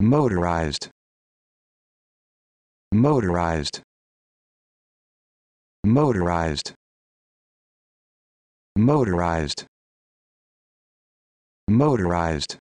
motorized motorized motorized motorized motorized